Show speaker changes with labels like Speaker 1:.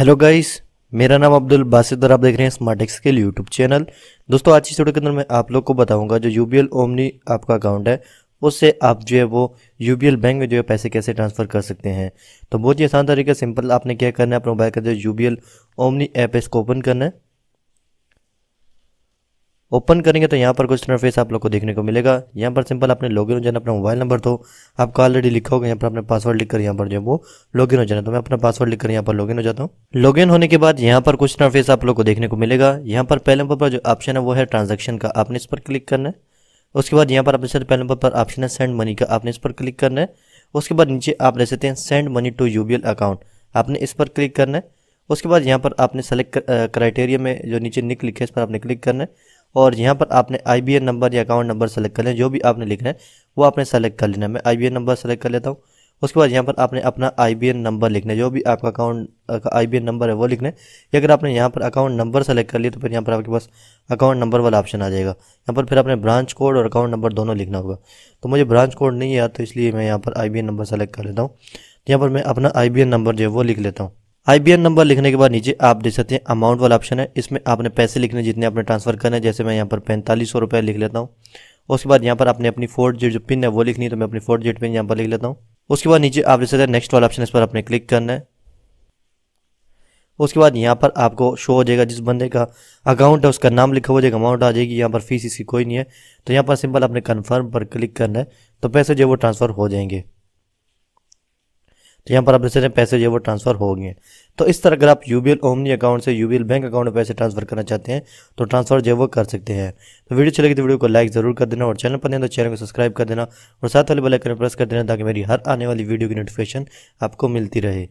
Speaker 1: hello guys मेरा नाम अब्दुल बासित और आप देख रहे हैं स्मार्ट के यूट्यूब चैनल दोस्तों आज की वीडियो के अंदर मैं आप लोग को बताऊंगा जो यू बी एल ओमनी आपका अकाउंट है उससे आप जो है वो यू एल बैंक में जो है पैसे कैसे ट्रांसफ़र कर सकते हैं तो बहुत ही आसान तरीका सिंपल आपने क्या करना है अपने मोबाइल का जो U B L Omni app है इसको ओपन करना है ओपन करेंगे तो यहाँ पर कुछ इंटरफेस आप लोग को देखने को मिलेगा यहाँ पर सिंपल आपने लॉगिन हो जाना अपना मोबाइल नंबर तो आपका ऑलरेडी लिखा होगा यहाँ पर अपने पासवर्ड लिखकर यहाँ पर जो वो लॉगिन हो जाना तो मैं अपना पासवर्ड लिखकर यहाँ पर लॉगिन हो जाता हूँ लॉगिन होने के बाद यहाँ पर कुछ इंटरफेस आप लोग को देखने को मिलेगा यहाँ पर पहले नंबर पर जो ऑप्शन है वो है ट्रांजेक्शन का आपने इस पर क्लिक करना है उसके बाद यहाँ पर आपने पहले नंबर पर ऑप्शन है सेंड मनी का आपने इस पर क्लिक करना है उसके बाद नीचे आप ले सकते हैं send money to U account आपने इस पर क्लिक करना है उसके बाद यहाँ पर आपने सेलेक्ट क्राइटेरिया में जो नीचे निक लिखे इस पर आपने क्लिक करना है और यहाँ पर आपने आई नंबर या अकाउंट नंबर सेलेक्ट कर लें जो भी आपने लिखना है वो आपने सेलेक्ट कर लेना है मैं आई नंबर सेलेक्ट कर लेता हूँ उसके बाद यहाँ पर आपने अपना आई नंबर लिखना है जो भी आपका अकाउंट आई नंबर है वो लिखना है या अगर आपने यहाँ पर अकाउंट नंबर सेलेक्ट कर लिया तो फिर यहाँ पर आपके पास अकाउंट नंबर वाला ऑप्शन आ जाएगा यहाँ पर फिर आपने ब्रांच कोड और अकाउंट नंबर दोनों लिखना होगा तो मुझे ब्रांच कोड नहीं आता तो इसलिए मैं यहाँ पर आई नंबर सेलेक्ट कर लेता हूँ यहाँ पर मैं अपना आई नंबर जो है वो लिख लेता हूँ आई नंबर लिखने के बाद नीचे आप देख सकते हैं अमाउंट वाला ऑप्शन है इसमें आपने पैसे लिखने जितने आपने ट्रांसफर करने जैसे मैं यहाँ पर पैंतालीस सौ रुपये लिख लेता हूँ उसके बाद यहाँ पर आपने अपनी फोर जेड जो पिन है वो लिखनी है तो मैं अपनी फोर्थ जेड पिन यहाँ पर लिख लेता हूँ उसके बाद नीचे आप देख सकते हैं नेक्स्ट वाला ऑप्शन इस पर आपने क्लिक करना है उसके बाद यहाँ पर आपको शो हो जाएगा जिस बंदे का अकाउंट है उसका नाम लिखा हो जाएगा अमाउंट आ जाएगी यहाँ पर फीस इसकी कोई नहीं है तो यहाँ पर सिंपल आपने कन्फर्म पर क्लिक करना है तो पैसे जो वो ट्रांसफ़र हो जाएंगे तो यहाँ पर आप देख सकते हैं पैसे जो है वो ट्रांसफर हो गए तो इस तरह अगर आप यू बी ओमनी अकाउंट से यू बैंक अकाउंट में पैसे ट्रांसफर करना चाहते हैं तो ट्रांसफर जो है वो कर सकते हैं तो वीडियो चलेगी तो वीडियो को लाइक जरूर कर देना और चैनल पर नहीं तो चैनल को सब्सक्राइब कर देना और साथ वाले बेल आइकन प्रेस कर देना ताकि मेरी हर आने वाली वीडियो की नोटिफिकेशन आपको मिलती रहे